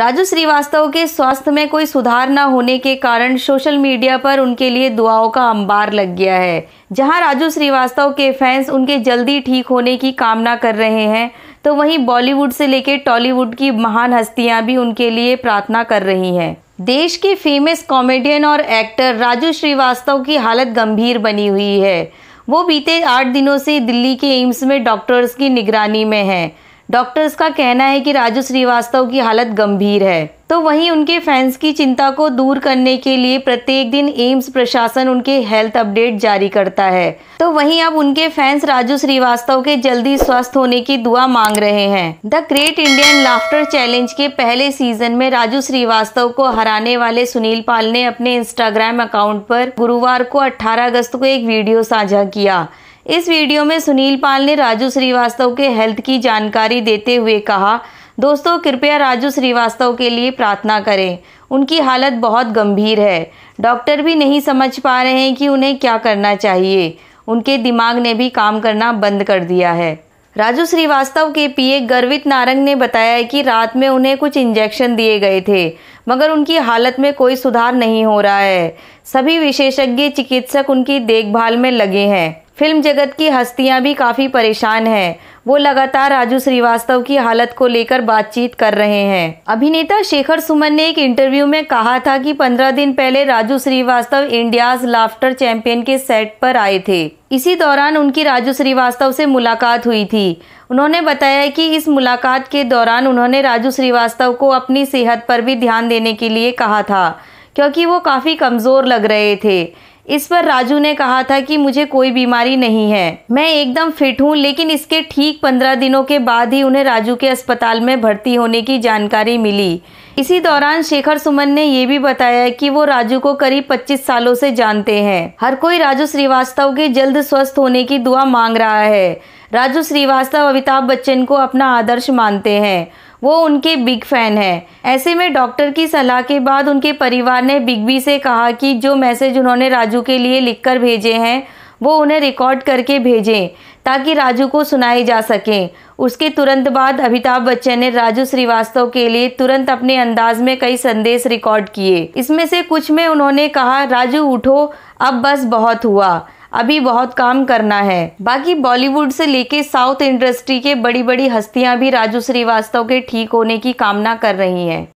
राजू श्रीवास्तव के स्वास्थ्य में कोई सुधार न होने के कारण सोशल मीडिया पर उनके लिए दुआओं का अंबार लग गया है जहां राजू श्रीवास्तव के फैंस उनके जल्दी ठीक होने की कामना कर रहे हैं तो वहीं बॉलीवुड से लेकर टॉलीवुड की महान हस्तियां भी उनके लिए प्रार्थना कर रही हैं देश के फेमस कॉमेडियन और एक्टर राजू श्रीवास्तव की हालत गंभीर बनी हुई है वो बीते आठ दिनों से दिल्ली के एम्स में डॉक्टर्स की निगरानी में हैं डॉक्टर्स का कहना है कि राजू श्रीवास्तव की हालत गंभीर है तो वहीं उनके फैंस की चिंता को दूर करने के लिए प्रत्येक दिन एम्स प्रशासन उनके हेल्थ अपडेट जारी करता है तो वहीं अब उनके फैंस राजू श्रीवास्तव के जल्दी स्वस्थ होने की दुआ मांग रहे हैं the great Indian laughter challenge के पहले सीजन में राजू श्रीवास्तव को हराने वाले सुनील पाल ने अपने इंस्टाग्राम अकाउंट पर गुरुवार को 18 अगस्त को एक वीडियो साझा किया इस वीडियो में सुनील पाल ने राजू श्रीवास्तव के हेल्थ की जानकारी देते हुए कहा दोस्तों कृपया राजू श्रीवास्तव के लिए प्रार्थना करें उनकी हालत बहुत गंभीर है डॉक्टर भी नहीं समझ पा रहे हैं कि उन्हें क्या करना चाहिए उनके दिमाग ने भी काम करना बंद कर दिया है राजू श्रीवास्तव के पीए गर्वित नारंग ने बताया है कि रात में उन्हें कुछ इंजेक्शन दिए गए थे मगर उनकी हालत में कोई सुधार नहीं हो रहा है सभी विशेषज्ञ चिकित्सक उनकी देखभाल में लगे हैं फिल्म जगत की हस्तियां भी काफ़ी परेशान हैं वो लगातार राजू श्रीवास्तव की हालत को लेकर बातचीत कर रहे हैं अभिनेता शेखर सुमन ने एक इंटरव्यू में कहा था कि पंद्रह दिन पहले Raju Srivastava India's laughter champion के सेट पर आए थे इसी दौरान उनकी राजू श्रीवास्तव से मुलाकात हुई थी उन्होंने बताया कि इस मुलाकात के दौरान उन्होंने राजू श्रीवास्तव को अपनी सेहत पर भी ध्यान देने के लिए कहा था क्योंकि वो काफ़ी कमज़ोर लग रहे थे इस पर राजू ने कहा था कि मुझे कोई बीमारी नहीं है मैं एकदम फिट हूँ लेकिन इसके ठीक पंद्रह दिनों के बाद ही उन्हें राजू के अस्पताल में भर्ती होने की जानकारी मिली इसी दौरान शेखर सुमन ने ये भी बताया कि वो राजू को करीब 25 सालों से जानते हैं हर कोई राजू श्रीवास्तव के जल्द स्वस्थ होने की दुआ मांग रहा है राजू श्रीवास्तव अमिताभ बच्चन को अपना आदर्श मानते हैं वो उनके बिग फैन है ऐसे में डॉक्टर की सलाह के बाद उनके परिवार ने बिग बी से कहा कि जो मैसेज उन्होंने राजू के लिए लिखकर भेजे हैं वो उन्हें रिकॉर्ड करके भेजें ताकि राजू को सुनाए जा सकें उसके तुरंत बाद अमिताभ बच्चन ने राजू श्रीवास्तव के लिए तुरंत अपने अंदाज में कई संदेश रिकॉर्ड किए इसमें से कुछ में उन्होंने कहा राजू उठो अब बस बहुत हुआ अभी बहुत काम करना है बाकी बॉलीवुड से लेके साउथ इंडस्ट्री के बड़ी बड़ी हस्तियां भी राजू श्रीवास्तव के ठीक होने की कामना कर रही हैं